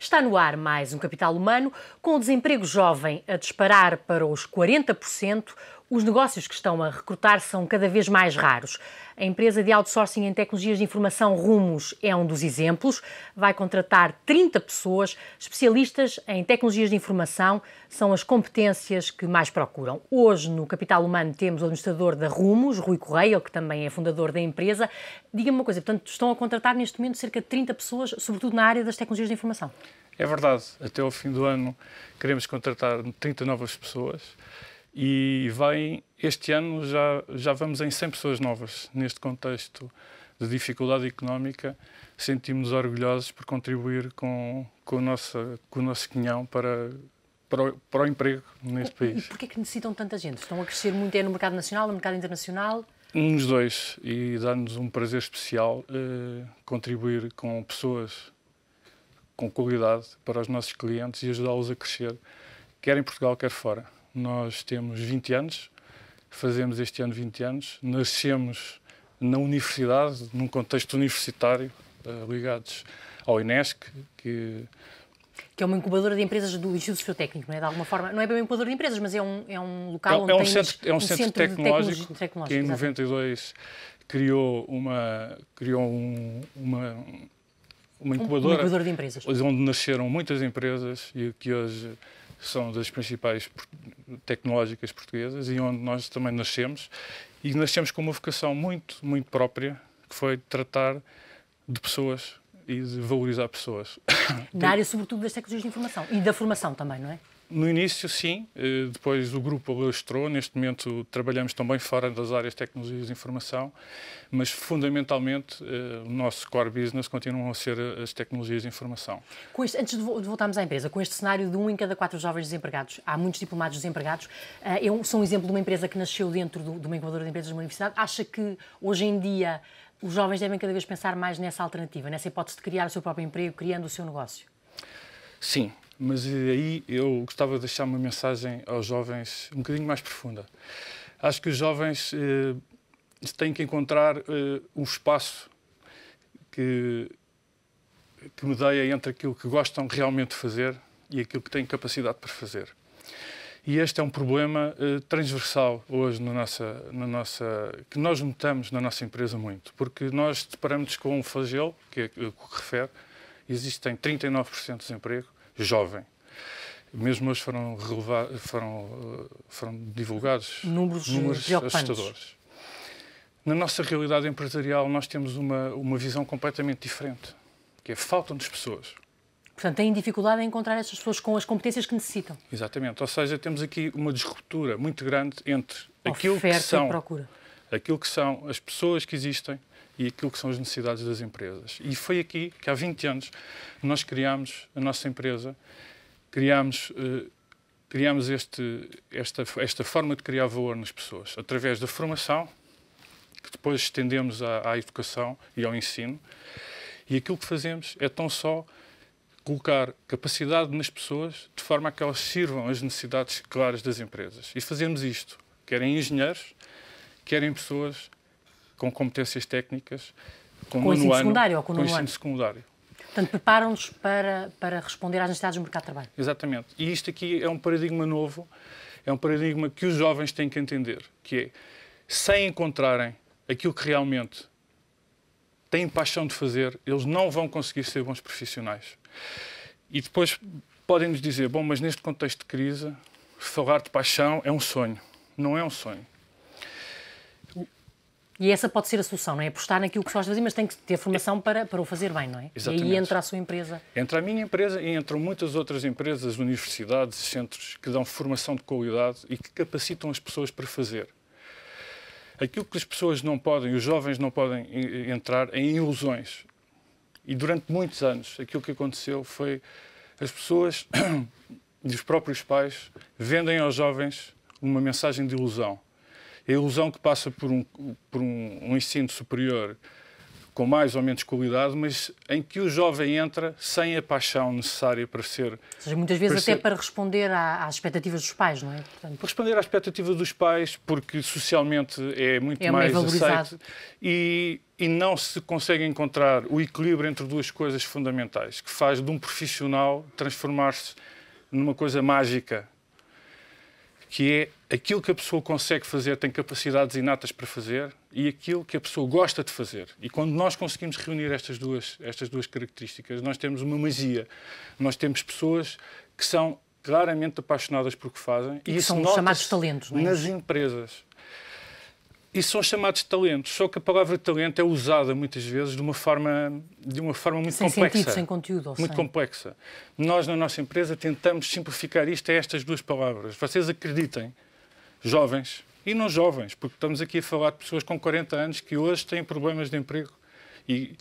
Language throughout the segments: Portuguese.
Está no ar mais um capital humano, com o desemprego jovem a disparar para os 40%, os negócios que estão a recrutar são cada vez mais raros. A empresa de outsourcing em tecnologias de informação Rumos é um dos exemplos. Vai contratar 30 pessoas especialistas em tecnologias de informação, são as competências que mais procuram. Hoje, no Capital Humano, temos o administrador da Rumos, Rui Correia, que também é fundador da empresa. Diga-me uma coisa, portanto, estão a contratar neste momento cerca de 30 pessoas, sobretudo na área das tecnologias de informação. É verdade, até ao fim do ano queremos contratar 30 novas pessoas e vem, este ano já, já vamos em 100 pessoas novas. Neste contexto de dificuldade económica, sentimos-nos orgulhosos por contribuir com, com, o nosso, com o nosso quinhão para para o, para o, emprego neste país. E porquê é que necessitam tanta gente? Estão a crescer muito é no mercado nacional, no mercado internacional? Nos dois, e dá-nos um prazer especial eh, contribuir com pessoas com qualidade para os nossos clientes e ajudá-los a crescer, quer em Portugal, quer fora. Nós temos 20 anos, fazemos este ano 20 anos, nascemos na universidade, num contexto universitário, eh, ligados ao INESC, que que é uma incubadora de empresas do Instituto Sociotécnico, não é? De alguma forma, não é bem uma incubadora de empresas, mas é um, é um local é, onde é um centro, é um, um centro, centro tecnológico, tecnológico, que em 92 criou uma criou um, uma uma incubadora, um, uma incubadora de empresas, onde nasceram muitas empresas e que hoje são das principais tecnológicas portuguesas e onde nós também nascemos. E nascemos com uma vocação muito, muito própria, que foi tratar de pessoas e de valorizar pessoas. Na área, sobretudo, das tecnologias de informação e da formação também, não é? No início, sim. Eh, depois o grupo alastrou. Neste momento trabalhamos também fora das áreas de tecnologias de informação, mas fundamentalmente eh, o nosso core business continuam a ser eh, as tecnologias de informação. Este, antes de voltarmos à empresa, com este cenário de um em cada quatro jovens desempregados, há muitos diplomados desempregados. Eu sou um exemplo de uma empresa que nasceu dentro de uma incubadora de empresas de uma universidade. Acha que hoje em dia os jovens devem cada vez pensar mais nessa alternativa, nessa hipótese de criar o seu próprio emprego, criando o seu negócio? Sim, mas eh, aí eu gostava de deixar uma mensagem aos jovens um bocadinho mais profunda. Acho que os jovens eh, têm que encontrar eh, um espaço que, que medeia entre aquilo que gostam realmente de fazer e aquilo que têm capacidade para fazer. E este é um problema eh, transversal hoje na nossa, na nossa, que nós notamos na nossa empresa muito, porque nós deparamos com um flagelo, que é o que refere, existem 39% de desemprego, jovem. Mesmo hoje foram, foram, eh, foram divulgados números, números assustadores. Na nossa realidade empresarial, nós temos uma, uma visão completamente diferente, que é faltam-nos pessoas. Portanto, têm dificuldade em encontrar essas pessoas com as competências que necessitam. Exatamente. Ou seja, temos aqui uma disruptura muito grande entre aquilo que são, aquilo que são as pessoas que existem e aquilo que são as necessidades das empresas. E foi aqui que há 20 anos nós criámos a nossa empresa, criámos, eh, criámos este, esta, esta forma de criar valor nas pessoas, através da formação, que depois estendemos à, à educação e ao ensino. E aquilo que fazemos é tão só colocar capacidade nas pessoas de forma a que elas sirvam as necessidades claras das empresas. E fazemos isto, querem engenheiros, querem pessoas com competências técnicas com, com ensino ano, secundário ou com, com ensino ano. secundário. Portanto, preparam-nos para, para responder às necessidades do mercado de trabalho. Exatamente. E isto aqui é um paradigma novo, é um paradigma que os jovens têm que entender, que é, sem encontrarem aquilo que realmente têm paixão de fazer, eles não vão conseguir ser bons profissionais. E depois podem-nos dizer, bom, mas neste contexto de crise, falar de paixão é um sonho. Não é um sonho. E essa pode ser a solução, não é? Apostar naquilo que se faz fazer, é, mas tem que ter formação para, para o fazer bem, não é? Exatamente. E aí entra a sua empresa. Entra a minha empresa e entram muitas outras empresas, universidades, centros que dão formação de qualidade e que capacitam as pessoas para fazer. Aquilo que as pessoas não podem, os jovens não podem entrar é em ilusões. E durante muitos anos, aquilo que aconteceu foi as pessoas e os próprios pais vendem aos jovens uma mensagem de ilusão a ilusão que passa por um, por um, um ensino superior com mais ou menos qualidade, mas em que o jovem entra sem a paixão necessária para ser. Ou seja, muitas vezes até ser... para responder às expectativas dos pais, não é? Portanto... Para responder às expectativas dos pais, porque socialmente é muito é mais aceito e, e não se consegue encontrar o equilíbrio entre duas coisas fundamentais, que faz de um profissional transformar-se numa coisa mágica que é aquilo que a pessoa consegue fazer, tem capacidades inatas para fazer, e aquilo que a pessoa gosta de fazer. E quando nós conseguimos reunir estas duas, estas duas características, nós temos uma magia. Nós temos pessoas que são claramente apaixonadas por o que fazem. E, e que são chamados talentos, não é? Nas empresas. E são chamados talentos, só que a palavra talento é usada muitas vezes de uma forma, de uma forma muito sem complexa. Sentido, sem conteúdo, ou Muito sem... complexa. Nós, na nossa empresa, tentamos simplificar isto a estas duas palavras. Vocês acreditem, jovens e não jovens, porque estamos aqui a falar de pessoas com 40 anos que hoje têm problemas de emprego e,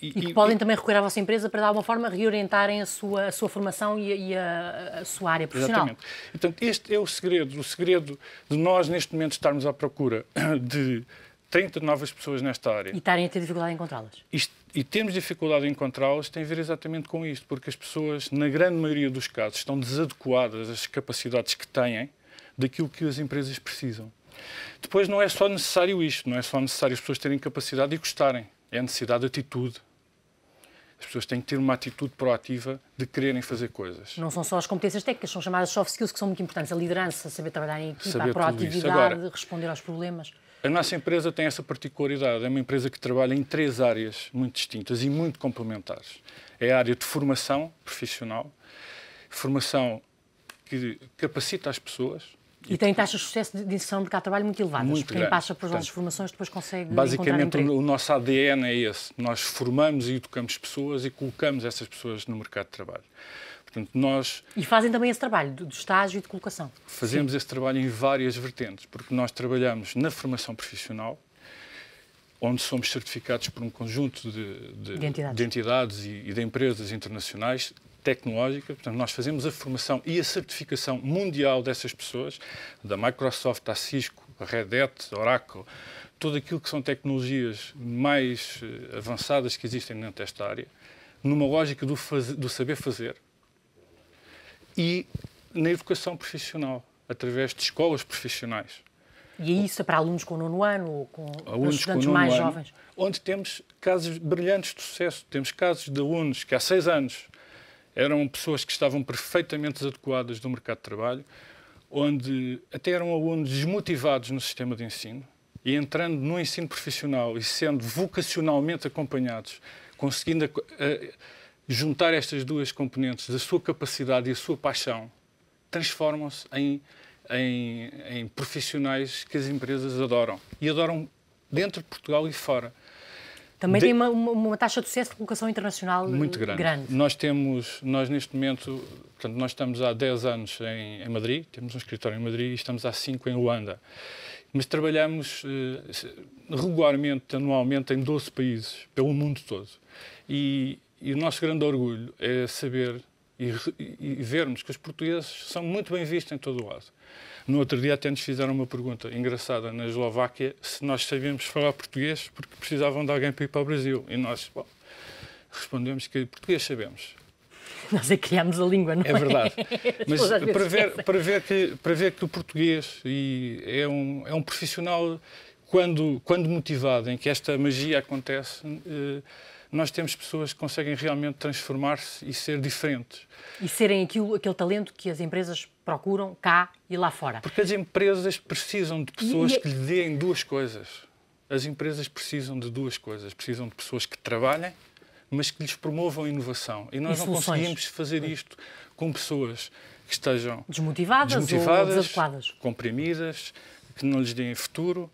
e, e que podem e, também recorrer à vossa empresa para, de alguma forma, reorientarem a sua, a sua formação e, e a, a, sua área profissional. Exatamente. Portanto, este é o segredo, o segredo de nós, neste momento, estarmos à procura de 30 novas pessoas nesta área. E estarem a ter dificuldade em encontrá-las. E termos dificuldade em encontrá-las tem a ver exatamente com isto, porque as pessoas, na grande maioria dos casos, estão desadequadas às capacidades que têm daquilo que as empresas precisam. Depois não é só necessário isto, não é só necessário as pessoas terem capacidade e gostarem é a necessidade de atitude. As pessoas têm que ter uma atitude proativa de quererem fazer coisas. Não são só as competências técnicas, são chamadas soft skills que são muito importantes. A liderança, saber trabalhar em equipa, saber a proatividade, Agora, responder aos problemas. A nossa empresa tem essa particularidade. É uma empresa que trabalha em três áreas muito distintas e muito complementares. É a área de formação profissional, formação que capacita as pessoas, e, e tem taxas de sucesso de inserção no mercado de trabalho muito elevadas. Muito Quem grande. passa pelas nossas formações depois consegue. Basicamente, o nosso ADN é esse. Nós formamos e educamos pessoas e colocamos essas pessoas no mercado de trabalho. Portanto, nós. E fazem também esse trabalho de estágio e de colocação. Fazemos Sim. esse trabalho em várias vertentes, porque nós trabalhamos na formação profissional, onde somos certificados por um conjunto de, de, de entidades, de entidades e, e, de empresas internacionais tecnológica, portanto, nós fazemos a formação e a certificação mundial dessas pessoas, da Microsoft à Cisco, Red Hat, Oracle, tudo aquilo que são tecnologias mais eh, avançadas que existem dentro desta área, numa lógica do, faz, do saber fazer e na educação profissional, através de escolas profissionais. E é isso é para alunos com nono ano, com alunos estudantes com mais ano, jovens? Onde temos casos brilhantes de sucesso. Temos casos de alunos que há seis anos eram pessoas que estavam perfeitamente desadequadas do mercado de trabalho, onde até eram alunos desmotivados no sistema de ensino e entrando no ensino profissional e sendo vocacionalmente acompanhados, conseguindo a, a, juntar estas duas componentes da sua capacidade e a sua paixão, transformam-se em, em, em profissionais que as empresas adoram e adoram dentro de Portugal e fora. Também de... tem uma, uma, uma, taxa de sucesso de colocação internacional muito grande. grande. Nós temos, nós neste momento, portanto, nós estamos há 10 anos em, em Madrid, temos um escritório em Madrid e estamos há 5 em Luanda. Mas trabalhamos eh, regularmente, anualmente, em 12 países, pelo mundo todo. E, e o nosso grande orgulho é saber e, e, vermos que os portugueses são muito bem vistos em todo o lado. No outro dia até nos fizeram uma pergunta engraçada na Eslováquia se nós sabíamos falar português porque precisavam de alguém para ir para o Brasil. E nós bom, respondemos que português sabemos. Nós é que criámos a língua, não é? É verdade. Mas para ver, para, ver que, para ver que o português é, um, é um profissional, quando, quando motivado, em que esta magia acontece... Eh, nós temos pessoas que conseguem realmente transformar-se e ser diferentes. E serem aquilo, aquele talento que as empresas procuram cá e lá fora. Porque as empresas precisam de pessoas e... É- que lhe deem duas coisas. As empresas precisam de duas coisas. Precisam de pessoas que trabalhem, mas que lhes promovam inovação. E nós e não conseguimos fazer isto com pessoas que estejam desmotivadas, desmotivadas ou desadequadas. comprimidas, que não lhes deem futuro.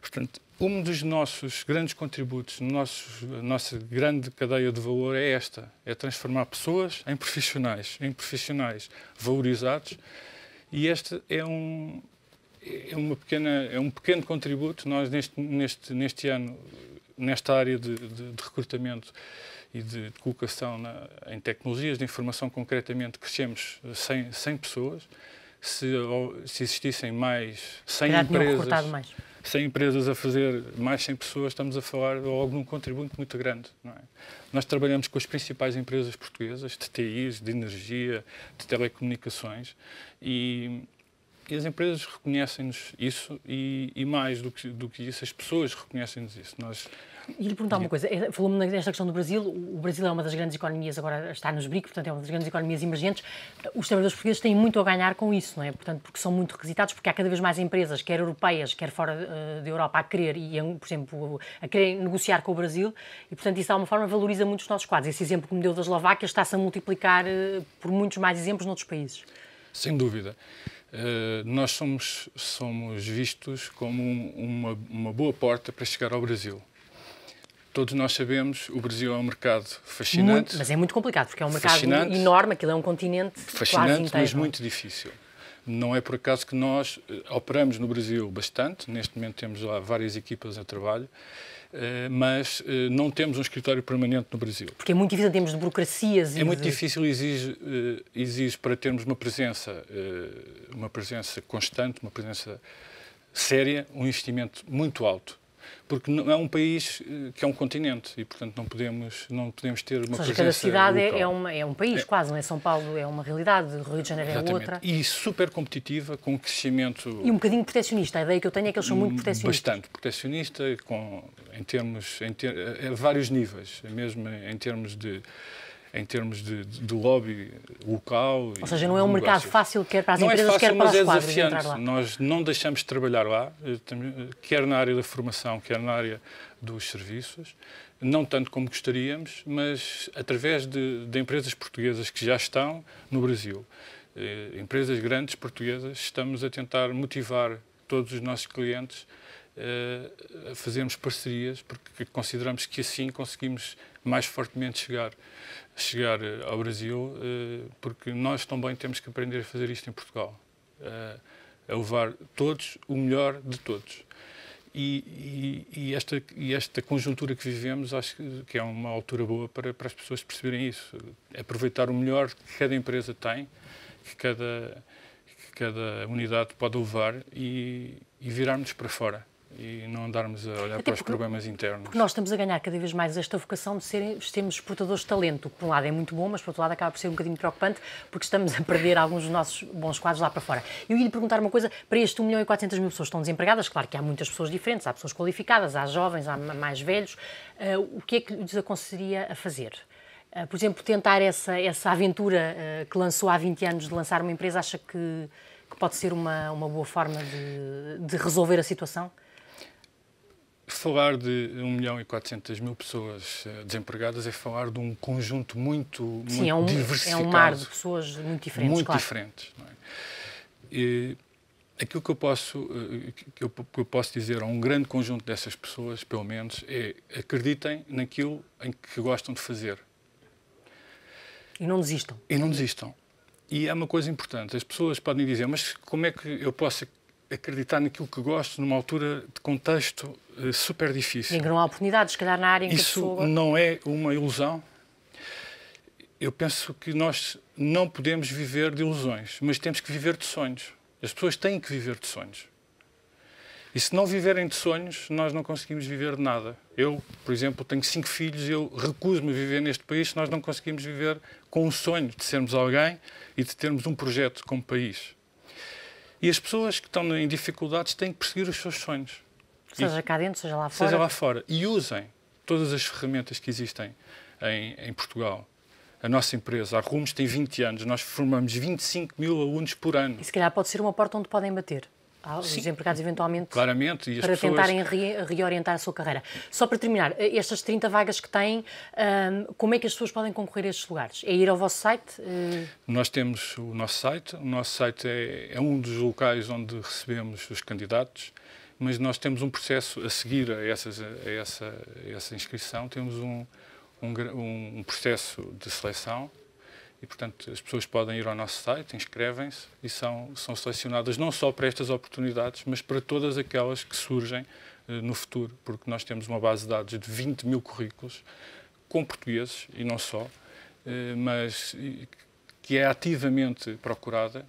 Portanto, um dos nossos grandes contributos, a nossa grande cadeia de valor é esta: é transformar pessoas em profissionais, em profissionais valorizados. E este é um é uma pequena é um pequeno contributo. Nós neste neste neste ano nesta área de, de, de recrutamento e de, de colocação na, em tecnologias de informação concretamente crescemos 100, 100 pessoas. Se, se existissem mais 100 Será empresas mais 100 empresas a fazer mais 100 pessoas, estamos a falar de algum contributo muito grande. É? Nós trabalhamos com as principais empresas portuguesas, de TIs, de energia, de telecomunicações, e, e as empresas reconhecem-nos isso e, e, mais do que, do que isso, as pessoas reconhecem-nos isso. Nós... E lhe perguntar uma coisa, é, falou-me nesta questão do Brasil, o Brasil é uma das grandes economias, agora está nos BRIC, portanto é uma das grandes economias emergentes, os trabalhadores portugueses têm muito a ganhar com isso, não é? Portanto, porque são muito requisitados, porque há cada vez mais empresas, quer europeias, quer fora eh, da Europa, a querer, e, por exemplo, a querer negociar com o Brasil, e portanto isso de alguma forma valoriza muito os nossos quadros. Esse exemplo que me deu da Eslováquia está-se a multiplicar eh, por muitos mais exemplos noutros países. Sem dúvida. Eh, nós somos, somos vistos como um, uma, uma boa porta para chegar ao Brasil. Todos nós sabemos, o Brasil é um mercado fascinante. Muito, mas é muito complicado, porque é um mercado enorme, aquilo é um continente Fascinante, inteiro, mas muito difícil. Não é por acaso que nós eh, operamos no Brasil bastante, neste momento temos lá várias equipas a trabalho, eh, mas eh, não temos um escritório permanente no Brasil. Porque é muito difícil temos termos de burocracias. É muito de... difícil, exige, eh, exige para termos uma presença, uma presença constante, uma presença séria, um investimento muito alto porque não é um país eh, que é um continente e, portanto, não podemos, não podemos ter uma Ou seja, Cada cidade é, local. é, uma, é um país, é. quase, não é? São Paulo é uma realidade, Rio de Janeiro é outra. E super competitiva, com crescimento. E um bocadinho protecionista. A ideia que eu tenho é que eles são muito hum, protecionistas. Bastante protecionista, com, em termos. Em ter, eh, a vários níveis, mesmo em termos de em termos de, de, lobby local. Ou seja, não é um negócio. mercado fácil quer é para as não é empresas, é fácil, quer para os é entrar lá. Nós não deixamos de trabalhar lá, eh, eh, quer na área da formação, quer na área dos serviços, não tanto como gostaríamos, mas através de, de empresas portuguesas que já estão no Brasil. Eh, empresas grandes portuguesas, estamos a tentar motivar todos os nossos clientes eh, a fazermos parcerias, porque consideramos que assim conseguimos mais fortemente chegar, chegar eh, ao Brasil, eh, porque nós também temos que aprender a fazer isto em Portugal. a levar todos o melhor de todos. E, e, e, esta, e esta conjuntura que vivemos acho que, que é uma altura boa para, para as pessoas perceberem isso. Aproveitar o melhor que cada empresa tem, que cada, que cada unidade pode levar e, e virarmos para fora e não andarmos a olhar Até para os problemas internos. Porque nós estamos a ganhar cada vez mais esta vocação de sermos exportadores de talento, que por um lado é muito bom, mas por outro lado acaba por ser um bocadinho preocupante, porque estamos a perder alguns dos nossos bons quadros lá para fora. Eu ia lhe perguntar uma coisa, para este 1 milhão e 400 mil pessoas que estão desempregadas, claro que há muitas pessoas diferentes, há pessoas qualificadas, há jovens, há mais velhos, uh, o que é que lhes aconselharia a fazer? Uh, por exemplo, tentar essa, essa aventura uh, que lançou há 20 anos de lançar uma empresa, acha que, que pode ser uma, uma boa forma de, de resolver a situação? falar de 1 milhão e 400 mil pessoas eh, desempregadas é falar de um conjunto muito, Sim, muito é um, diversificado. é um mar de pessoas muito diferentes, Muito claro. diferentes. É? E aquilo que eu, posso, eh, que, eu, que eu posso dizer a um grande conjunto dessas pessoas, pelo menos, é acreditem naquilo em que gostam de fazer. E não desistam. E não desistam. E é uma coisa importante. As pessoas podem dizer, mas como é que eu posso acreditar naquilo que gosto numa altura de contexto eh, super difícil. Em que não há oportunidades, se calhar na área em que Isso não é uma ilusão. Eu penso que nós não podemos viver de ilusões, mas temos que viver de sonhos. As pessoas têm que viver de sonhos. E se não viverem de sonhos, nós não conseguimos viver de nada. Eu, por exemplo, tenho cinco filhos e eu recuso-me a viver neste país se nós não conseguimos viver com o sonho de sermos alguém e de termos um projeto como país. E as pessoas que estão em dificuldades têm que perseguir os seus sonhos. Seja e, cá dentro, seja lá fora. Seja lá fora. E usem todas as ferramentas que existem em, em Portugal a nossa empresa, a Rumos, tem 20 anos. Nós formamos 25 mil alunos por ano. E se calhar pode ser uma porta onde podem bater. Ah, os Sim, desempregados, eventualmente, claramente, para pessoas... tentarem re reorientar a sua carreira. Só para terminar, estas 30 vagas que têm, hum, como é que as pessoas podem concorrer a estes lugares? É ir ao vosso site? Eh, nós temos o nosso site. O nosso site é, é um dos locais onde recebemos os candidatos mas nós temos um processo a seguir a, essas, a essa, a essa inscrição, temos um, um, um processo de seleção e, portanto, as pessoas podem ir ao nosso site, inscrevem-se e são, são selecionadas não só para estas oportunidades, mas para todas aquelas que surgem eh, no futuro, porque nós temos uma base de dados de 20 mil currículos com portugueses e não só, eh, mas que é ativamente procurada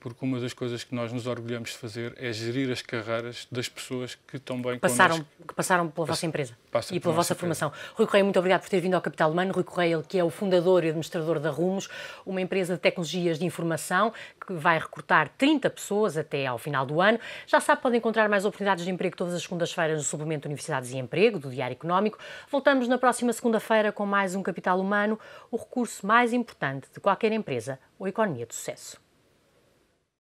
porque uma das coisas que nós nos orgulhamos de fazer é gerir as carreiras das pessoas que estão passaram connosco. que passaram pela vossa empresa passa e pela vossa formação. Empresa. Rui Correia, muito obrigado por ter vindo ao Capital Humano. Rui Correia, que é o fundador e administrador da Rumos, uma empresa de tecnologias de informação que vai recrutar 30 pessoas até ao final do ano. Já sabe, pode encontrar mais oportunidades de emprego todas as segundas-feiras no suplemento Universidades e Emprego do Diário Económico. Voltamos na próxima segunda-feira com mais um Capital Humano, o recurso mais importante de qualquer empresa ou economia de sucesso.